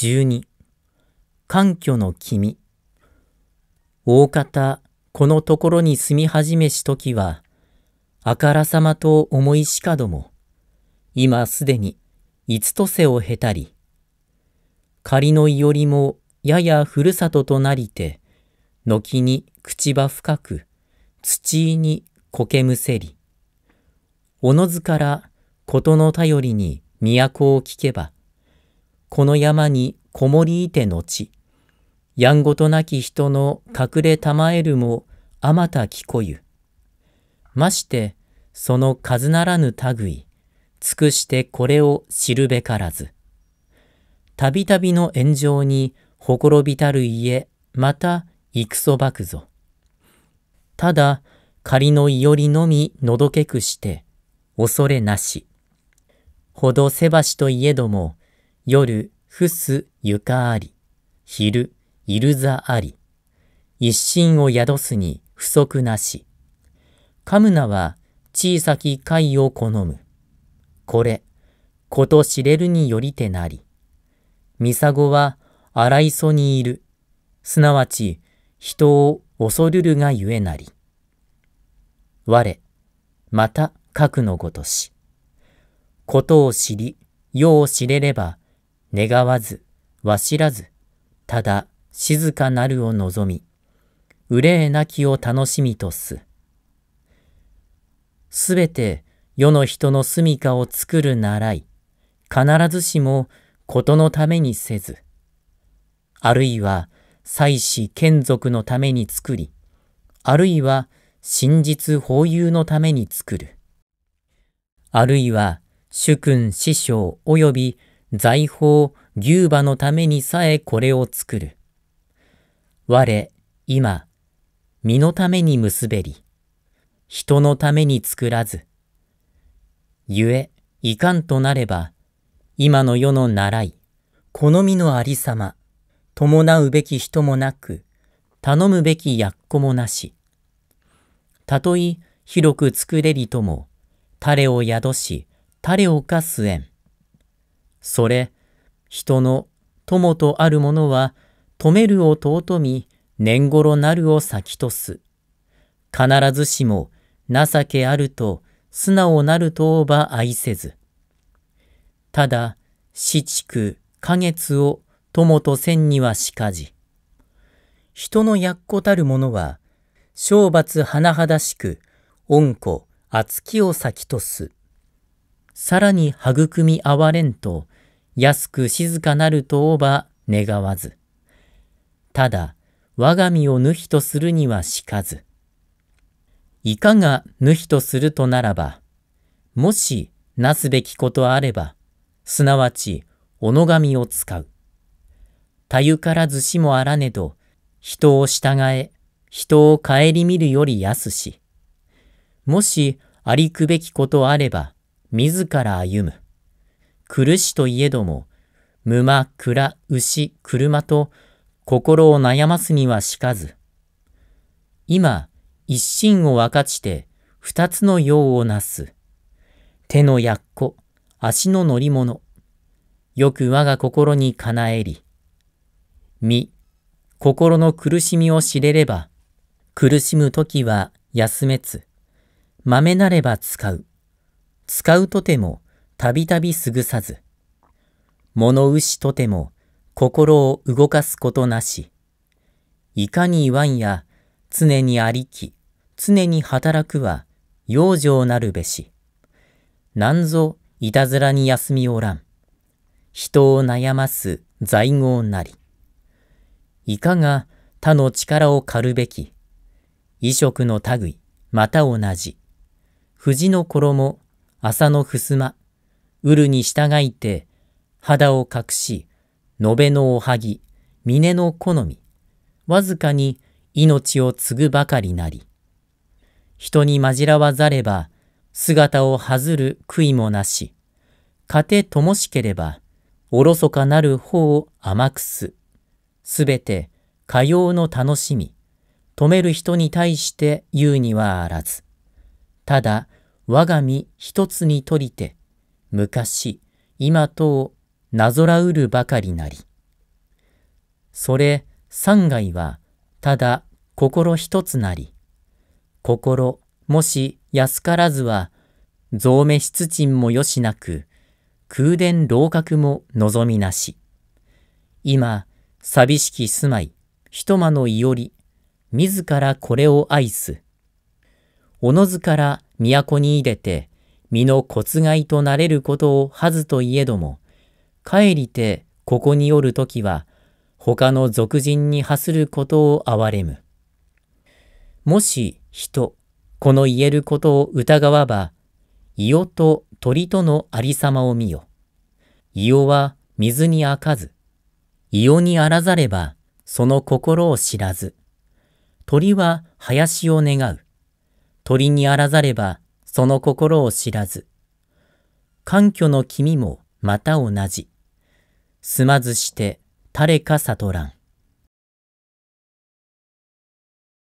12環虚の君大方このところに住み始めし時はあからさまと思いしかども今すでに五とせを経たり仮のいおりもややふるさととなりて軒に口ば深く土に苔むせりおのずから事の頼りに都を聞けばこの山にこもりいて後、やんごとなき人の隠れたまえるもあまた聞こゆ。まして、その数ならぬ類、尽くしてこれを知るべからず。たびたびの炎上にほころびたる家、また戦ばくぞ。ただ、仮のいよりのみのどけくして、恐れなし。ほどせばしといえども、夜、ふす、ゆかあり。昼、いるざあり。一心を宿すに不足なし。かむなは小さき貝を好む。これ、こと知れるによりてなり。ミサゴは荒磯にいる。すなわち、人を恐るるがゆえなり。我、また核のごとし。ことを知り、世を知れれば、願わず、わ知らず、ただ静かなるを望み、憂えなきを楽しみとす。すべて世の人の住処を作る習い、必ずしもことのためにせず、あるいは祭祀眷属のために作り、あるいは真実法有のために作る。あるいは主君師匠及び財宝、牛馬のためにさえこれを作る。我、今、身のために結べり、人のために作らず。ゆえ、いかんとなれば、今の世の習い、好みのありさま、伴うべき人もなく、頼むべきやっこもなし。たとえ広く作れりとも、れを宿し、彼をかす縁。それ、人の友とあるものは、止めるを尊み、年頃なるを先とす。必ずしも、情けあると、素直なるとば愛せず。ただ、四畜、花月を友とせんにはしかじ。人のやっこたるものは、懲罰甚だしく、恩子、厚きを先とす。さらに育みあわれんと、安く静かなるとおば願わず。ただ、我が身を抜きとするにはしかず。いかが抜きとするとならば、もしなすべきことあれば、すなわち、おのがみを使う。たゆからずしもあらねど、人を従え、人を顧みるより安し。もしありくべきことあれば、自ら歩む。苦しといえども、沼、蔵、牛、車と心を悩ますにはしかず。今、一心を分かちて、二つの用をなす。手のやっこ、足の乗り物。よく我が心にかなえり。身、心の苦しみを知れれば、苦しむ時は休めつ。豆なれば使う。使うとても、たびたびすぐさず、物牛とても心を動かすことなし、いかに言わんや常にありき、常に働くは養生なるべし、なんぞいたずらに休みおらん、人を悩ます在業なり、いかが他の力を借るべき、衣食の類、また同じ、藤の衣、麻の襖、ウルに従いて、肌を隠し、延べのおはぎ、峰の好み、わずかに命を継ぐばかりなり。人にじらわざれば、姿を外る悔いもなし、糧てともしければ、おろそかなる方を甘くす。すべて、かようの楽しみ、止める人に対して言うにはあらず。ただ、我が身一つにとりて、昔、今とをなぞらうるばかりなり。それ、三害は、ただ心一つなり。心、もし安からずは、増目出賃もよしなく、空伝楼閣も望みなし。今、寂しき住まい、一間のいおり、自らこれを愛す。おのずから都に入れて、身の骨骸となれることをはずといえども、帰りてここにおるときは、他の俗人に発することを憐れむ。もし人、この言えることを疑わば、伊予と鳥とのありさまを見よ。伊予は水にあかず、伊予にあらざれば、その心を知らず。鳥は林を願う。鳥にあらざれば、その心を知らず。環境の君もまた同じ。すまずして誰か悟らん。